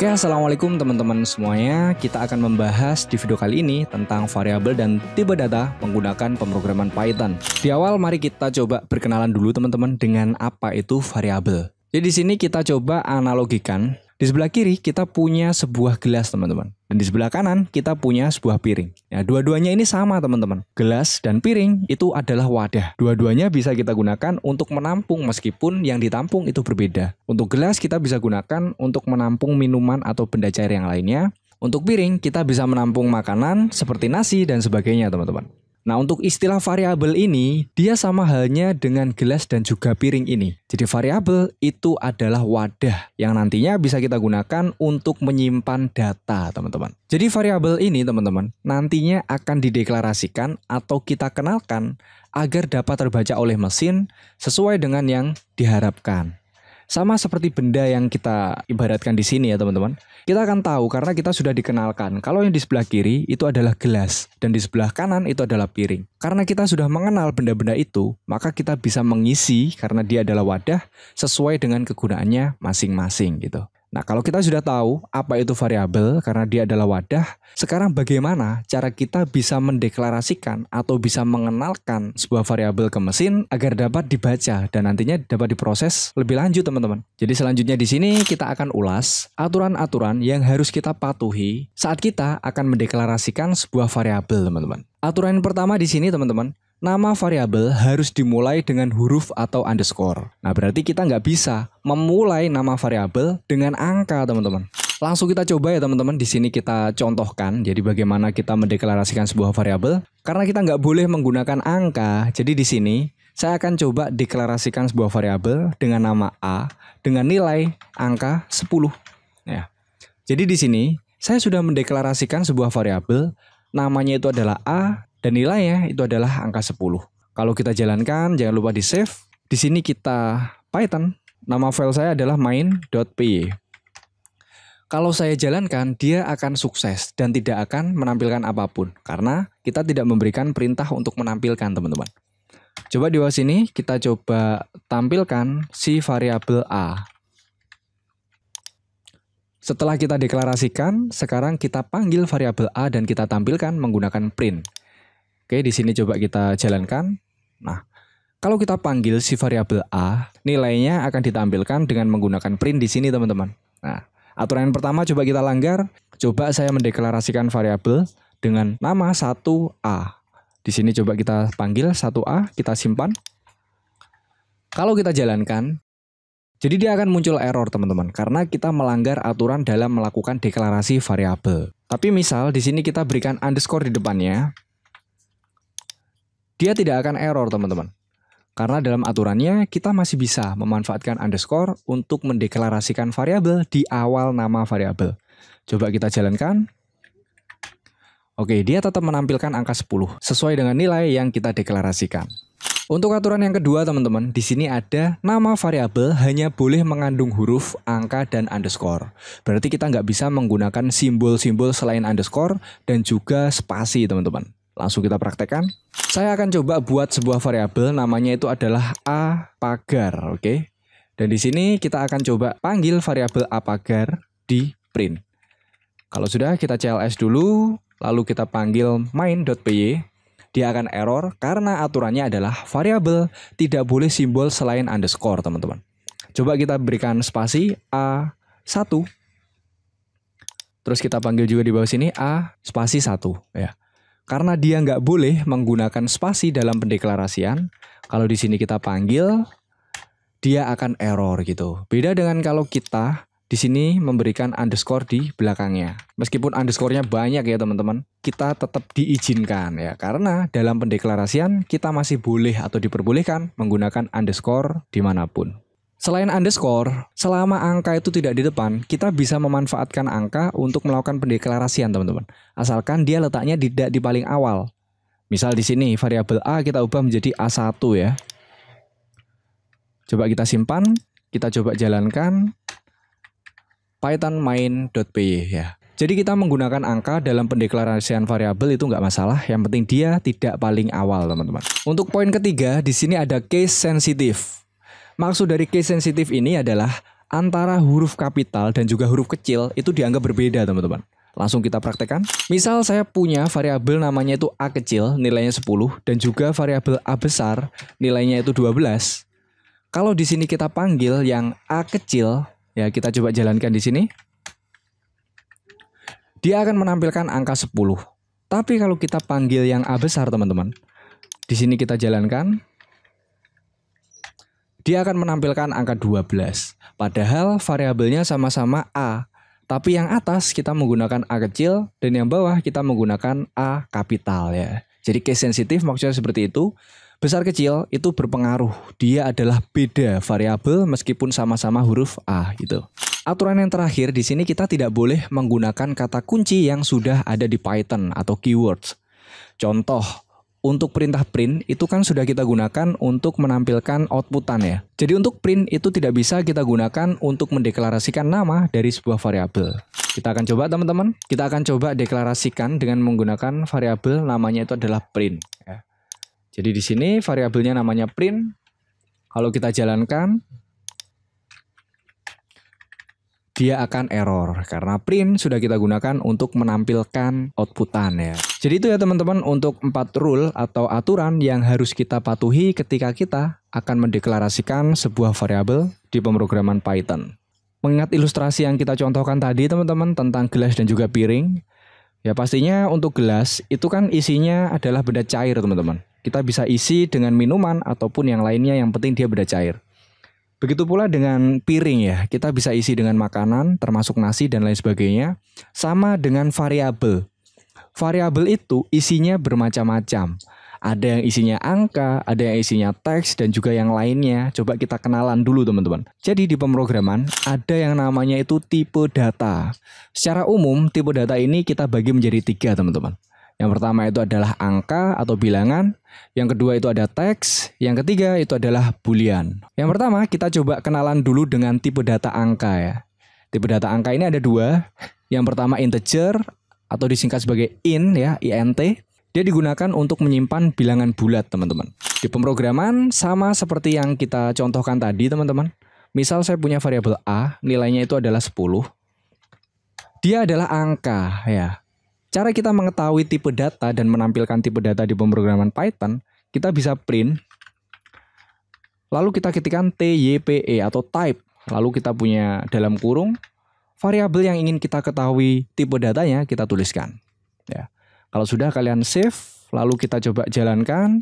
Oke, assalamualaikum teman-teman semuanya. Kita akan membahas di video kali ini tentang variabel dan tipe data menggunakan pemrograman Python. Di awal, mari kita coba perkenalan dulu teman-teman dengan apa itu variabel. Jadi di sini kita coba analogikan di sebelah kiri kita punya sebuah gelas teman-teman. Dan di sebelah kanan kita punya sebuah piring. Nah, dua-duanya ini sama teman-teman. Gelas dan piring itu adalah wadah. Dua-duanya bisa kita gunakan untuk menampung meskipun yang ditampung itu berbeda. Untuk gelas kita bisa gunakan untuk menampung minuman atau benda cair yang lainnya. Untuk piring kita bisa menampung makanan seperti nasi dan sebagainya teman-teman. Nah, untuk istilah variabel ini, dia sama halnya dengan gelas dan juga piring ini. Jadi variabel itu adalah wadah yang nantinya bisa kita gunakan untuk menyimpan data, teman-teman. Jadi variabel ini, teman-teman, nantinya akan dideklarasikan atau kita kenalkan agar dapat terbaca oleh mesin sesuai dengan yang diharapkan. Sama seperti benda yang kita ibaratkan di sini ya teman-teman. Kita akan tahu karena kita sudah dikenalkan. Kalau yang di sebelah kiri itu adalah gelas dan di sebelah kanan itu adalah piring. Karena kita sudah mengenal benda-benda itu, maka kita bisa mengisi karena dia adalah wadah sesuai dengan kegunaannya masing-masing gitu. Nah, kalau kita sudah tahu apa itu variabel karena dia adalah wadah, sekarang bagaimana cara kita bisa mendeklarasikan atau bisa mengenalkan sebuah variabel ke mesin agar dapat dibaca dan nantinya dapat diproses lebih lanjut, teman-teman. Jadi selanjutnya di sini kita akan ulas aturan-aturan yang harus kita patuhi saat kita akan mendeklarasikan sebuah variabel, teman-teman. Aturan yang pertama di sini, teman-teman, nama variabel harus dimulai dengan huruf atau underscore. Nah, berarti kita nggak bisa memulai nama variabel dengan angka, teman-teman. Langsung kita coba ya teman-teman. Di sini kita contohkan. Jadi bagaimana kita mendeklarasikan sebuah variabel? Karena kita nggak boleh menggunakan angka. Jadi di sini saya akan coba deklarasikan sebuah variabel dengan nama a dengan nilai angka 10. Ya. Jadi di sini saya sudah mendeklarasikan sebuah variabel namanya itu adalah a dan nilainya itu adalah angka 10. Kalau kita jalankan, jangan lupa di save. Di sini kita Python. Nama file saya adalah main.py. Kalau saya jalankan, dia akan sukses dan tidak akan menampilkan apapun. Karena kita tidak memberikan perintah untuk menampilkan, teman-teman. Coba di bawah sini, kita coba tampilkan si variabel A. Setelah kita deklarasikan, sekarang kita panggil variabel A dan kita tampilkan menggunakan print. Oke, di sini coba kita jalankan. Nah, kalau kita panggil si variabel A, nilainya akan ditampilkan dengan menggunakan print di sini, teman-teman. Nah, aturan yang pertama coba kita langgar. Coba saya mendeklarasikan variabel dengan nama 1A. Di sini coba kita panggil 1A, kita simpan. Kalau kita jalankan, jadi dia akan muncul error teman-teman karena kita melanggar aturan dalam melakukan deklarasi variabel. Tapi misal di sini kita berikan underscore di depannya, dia tidak akan error, teman-teman. Karena dalam aturannya kita masih bisa memanfaatkan underscore untuk mendeklarasikan variabel di awal nama variabel. Coba kita jalankan. Oke, dia tetap menampilkan angka 10 sesuai dengan nilai yang kita deklarasikan. Untuk aturan yang kedua, teman-teman, di sini ada nama variabel hanya boleh mengandung huruf, angka, dan underscore. Berarti kita nggak bisa menggunakan simbol-simbol selain underscore dan juga spasi, teman-teman. Langsung kita praktekkan. Saya akan coba buat sebuah variabel namanya itu adalah a pagar, oke? Okay? Dan di sini kita akan coba panggil variabel a pagar di print. Kalau sudah kita cls dulu, lalu kita panggil main.py. Dia akan error karena aturannya adalah variabel tidak boleh simbol selain underscore, teman-teman. Coba kita berikan spasi a1 Terus kita panggil juga di bawah sini A spasi 1 ya. Karena dia nggak boleh menggunakan spasi dalam pendeklarasian, kalau di sini kita panggil, dia akan error gitu. Beda dengan kalau kita di sini memberikan underscore di belakangnya. Meskipun underscore-nya banyak ya teman-teman, kita tetap diizinkan ya. Karena dalam pendeklarasian kita masih boleh atau diperbolehkan menggunakan underscore dimanapun. Selain underscore, selama angka itu tidak di depan, kita bisa memanfaatkan angka untuk melakukan pendeklarasian, teman-teman. Asalkan dia letaknya tidak di paling awal. Misal di sini variabel A kita ubah menjadi A1 ya. Coba kita simpan, kita coba jalankan python main.py ya. Jadi kita menggunakan angka dalam pendeklarasian variabel itu nggak masalah, yang penting dia tidak paling awal, teman-teman. Untuk poin ketiga, di sini ada case sensitive. Maksud dari case sensitif ini adalah antara huruf kapital dan juga huruf kecil itu dianggap berbeda, teman-teman. Langsung kita praktekkan. Misal saya punya variabel namanya itu A kecil, nilainya 10 dan juga variabel A besar, nilainya itu 12. Kalau di sini kita panggil yang A kecil, ya kita coba jalankan di sini. Dia akan menampilkan angka 10. Tapi kalau kita panggil yang A besar, teman-teman. Di sini kita jalankan, dia akan menampilkan angka 12. Padahal variabelnya sama-sama A, tapi yang atas kita menggunakan A kecil dan yang bawah kita menggunakan A kapital ya. Jadi case sensitif maksudnya seperti itu. Besar kecil itu berpengaruh. Dia adalah beda variabel meskipun sama-sama huruf A gitu. Aturan yang terakhir di sini kita tidak boleh menggunakan kata kunci yang sudah ada di Python atau keywords. Contoh, untuk perintah print itu kan sudah kita gunakan untuk menampilkan outputan ya. Jadi untuk print itu tidak bisa kita gunakan untuk mendeklarasikan nama dari sebuah variabel. Kita akan coba teman-teman. Kita akan coba deklarasikan dengan menggunakan variabel namanya itu adalah print. Ya. Jadi di sini variabelnya namanya print. Kalau kita jalankan, dia akan error karena print sudah kita gunakan untuk menampilkan outputan ya. Jadi itu ya teman-teman untuk empat rule atau aturan yang harus kita patuhi ketika kita akan mendeklarasikan sebuah variabel di pemrograman Python. Mengingat ilustrasi yang kita contohkan tadi teman-teman tentang gelas dan juga piring, ya pastinya untuk gelas itu kan isinya adalah benda cair teman-teman. Kita bisa isi dengan minuman ataupun yang lainnya yang penting dia benda cair. Begitu pula dengan piring ya, kita bisa isi dengan makanan termasuk nasi dan lain sebagainya. Sama dengan variabel. Variabel itu isinya bermacam-macam. Ada yang isinya angka, ada yang isinya teks dan juga yang lainnya. Coba kita kenalan dulu teman-teman. Jadi di pemrograman ada yang namanya itu tipe data. Secara umum tipe data ini kita bagi menjadi tiga teman-teman. Yang pertama itu adalah angka atau bilangan, yang kedua itu ada teks, yang ketiga itu adalah boolean. Yang pertama kita coba kenalan dulu dengan tipe data angka ya. Tipe data angka ini ada dua. Yang pertama integer atau disingkat sebagai int ya, int. Dia digunakan untuk menyimpan bilangan bulat teman-teman. Di pemrograman sama seperti yang kita contohkan tadi teman-teman. Misal saya punya variabel a, nilainya itu adalah 10. Dia adalah angka ya. Cara kita mengetahui tipe data dan menampilkan tipe data di pemrograman Python, kita bisa print, lalu kita ketikkan TYPE atau type, lalu kita punya dalam kurung variabel yang ingin kita ketahui tipe datanya kita tuliskan. Ya. Kalau sudah kalian save, lalu kita coba jalankan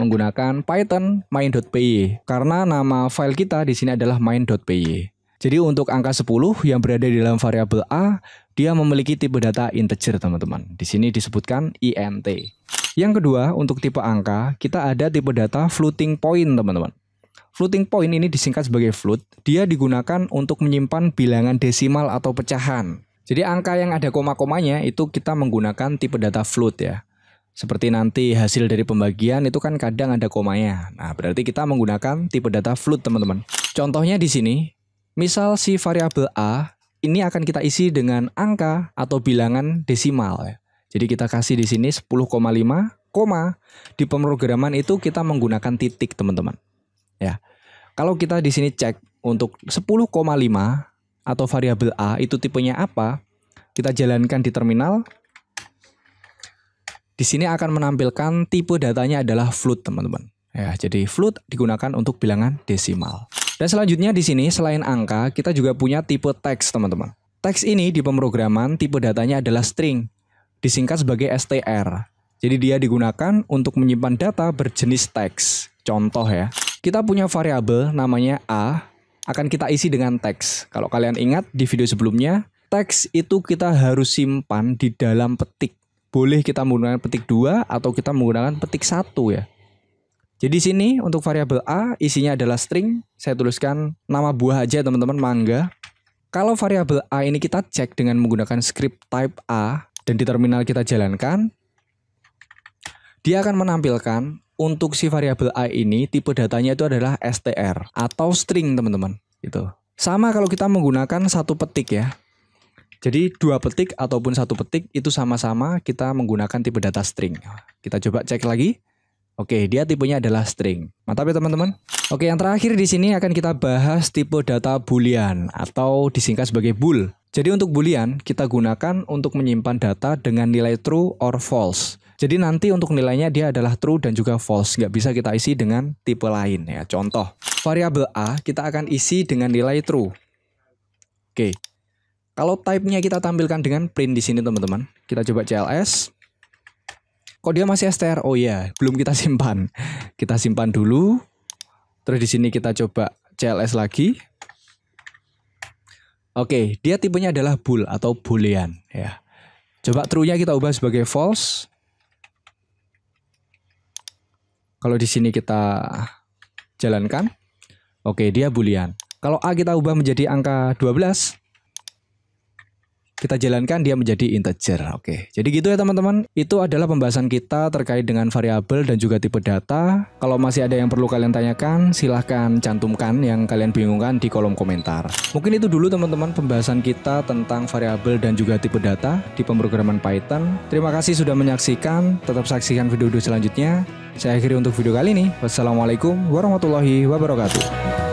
menggunakan Python main.py karena nama file kita di sini adalah main.py. Jadi untuk angka 10 yang berada di dalam variabel A dia memiliki tipe data integer, teman-teman. Di sini disebutkan INT. Yang kedua, untuk tipe angka, kita ada tipe data floating point, teman-teman. Floating point ini disingkat sebagai float. Dia digunakan untuk menyimpan bilangan desimal atau pecahan. Jadi angka yang ada koma-komanya itu kita menggunakan tipe data float ya. Seperti nanti hasil dari pembagian itu kan kadang ada komanya. Nah, berarti kita menggunakan tipe data float, teman-teman. Contohnya di sini, misal si variabel A ini akan kita isi dengan angka atau bilangan desimal ya. Jadi kita kasih di sini 10,5 koma di pemrograman itu kita menggunakan titik teman-teman. Ya. Kalau kita di sini cek untuk 10,5 atau variabel A itu tipenya apa, kita jalankan di terminal. Di sini akan menampilkan tipe datanya adalah float, teman-teman. Ya, jadi float digunakan untuk bilangan desimal. Dan selanjutnya di sini selain angka, kita juga punya tipe teks, teman-teman. Teks ini di pemrograman tipe datanya adalah string, disingkat sebagai STR. Jadi dia digunakan untuk menyimpan data berjenis teks. Contoh ya, kita punya variabel namanya A akan kita isi dengan teks. Kalau kalian ingat di video sebelumnya, teks itu kita harus simpan di dalam petik. Boleh kita menggunakan petik 2 atau kita menggunakan petik 1 ya. Jadi sini untuk variabel A isinya adalah string, saya tuliskan nama buah aja teman-teman mangga. Kalau variabel A ini kita cek dengan menggunakan script type A dan di terminal kita jalankan, dia akan menampilkan untuk si variabel A ini tipe datanya itu adalah str atau string teman-teman. Itu. Sama kalau kita menggunakan satu petik ya. Jadi dua petik ataupun satu petik itu sama-sama kita menggunakan tipe data string. Kita coba cek lagi. Oke, dia tipenya adalah string. Mantap ya teman-teman. Oke, yang terakhir di sini akan kita bahas tipe data boolean atau disingkat sebagai bool. Jadi untuk boolean kita gunakan untuk menyimpan data dengan nilai true or false. Jadi nanti untuk nilainya dia adalah true dan juga false, nggak bisa kita isi dengan tipe lain ya. Contoh, variabel A kita akan isi dengan nilai true. Oke. Kalau type-nya kita tampilkan dengan print di sini teman-teman. Kita coba CLS, Kok dia masih STR? Oh iya, belum kita simpan. Kita simpan dulu. Terus di sini kita coba CLS lagi. Oke, dia tipenya adalah bool atau boolean ya. Coba true-nya kita ubah sebagai false. Kalau di sini kita jalankan. Oke, dia boolean. Kalau A kita ubah menjadi angka 12, kita jalankan dia menjadi integer. Oke. Jadi gitu ya teman-teman. Itu adalah pembahasan kita terkait dengan variabel dan juga tipe data. Kalau masih ada yang perlu kalian tanyakan, silahkan cantumkan yang kalian bingungkan di kolom komentar. Mungkin itu dulu teman-teman pembahasan kita tentang variabel dan juga tipe data di pemrograman Python. Terima kasih sudah menyaksikan. Tetap saksikan video-video selanjutnya. Saya akhiri untuk video kali ini. Wassalamualaikum warahmatullahi wabarakatuh.